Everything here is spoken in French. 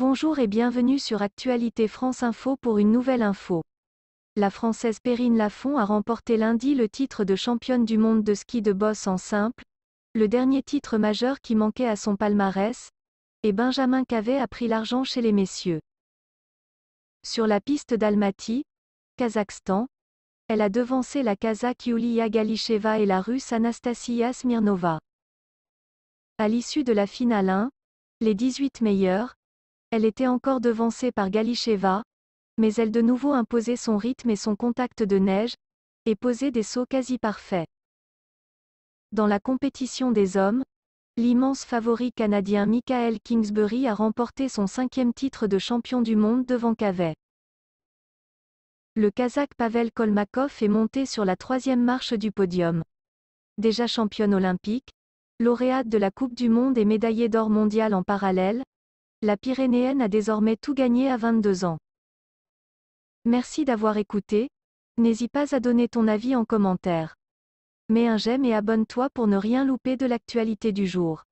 Bonjour et bienvenue sur Actualité France Info pour une nouvelle info. La Française Perrine Lafont a remporté lundi le titre de championne du monde de ski de bosse en simple, le dernier titre majeur qui manquait à son palmarès, et Benjamin Cavet a pris l'argent chez les messieurs. Sur la piste d'Almaty, Kazakhstan, elle a devancé la Kazakh Yulia Galicheva et la Russe Anastasia Smirnova. À l'issue de la finale 1, les 18 meilleurs, elle était encore devancée par Galicheva, mais elle de nouveau imposait son rythme et son contact de neige, et posait des sauts quasi parfaits. Dans la compétition des hommes, l'immense favori canadien Michael Kingsbury a remporté son cinquième titre de champion du monde devant Cavet. Le Kazakh Pavel Kolmakov est monté sur la troisième marche du podium. Déjà championne olympique, lauréate de la Coupe du Monde et médaillée d'or mondial en parallèle, la Pyrénéenne a désormais tout gagné à 22 ans. Merci d'avoir écouté, n'hésite pas à donner ton avis en commentaire. Mets un j'aime et abonne-toi pour ne rien louper de l'actualité du jour.